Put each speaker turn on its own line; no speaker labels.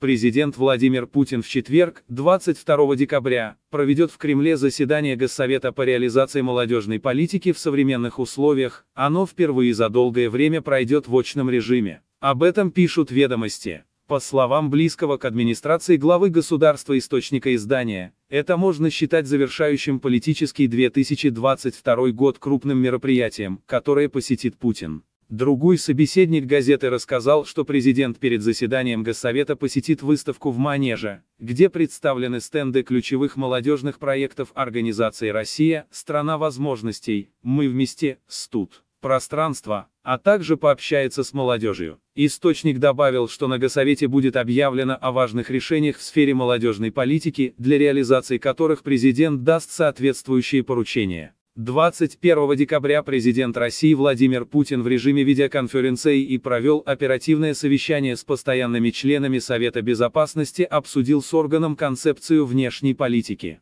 Президент Владимир Путин в четверг, 22 декабря, проведет в Кремле заседание Госсовета по реализации молодежной политики в современных условиях, оно впервые за долгое время пройдет в очном режиме. Об этом пишут ведомости. По словам близкого к администрации главы государства источника издания, это можно считать завершающим политический 2022 год крупным мероприятием, которое посетит Путин. Другой собеседник газеты рассказал, что президент перед заседанием Госсовета посетит выставку в Манеже, где представлены стенды ключевых молодежных проектов организации «Россия», «Страна возможностей», «Мы вместе», «Студ», «Пространство», а также пообщается с молодежью. Источник добавил, что на Госсовете будет объявлено о важных решениях в сфере молодежной политики, для реализации которых президент даст соответствующие поручения. 21 декабря президент России Владимир Путин в режиме видеоконференции и провел оперативное совещание с постоянными членами Совета Безопасности обсудил с органом концепцию внешней политики.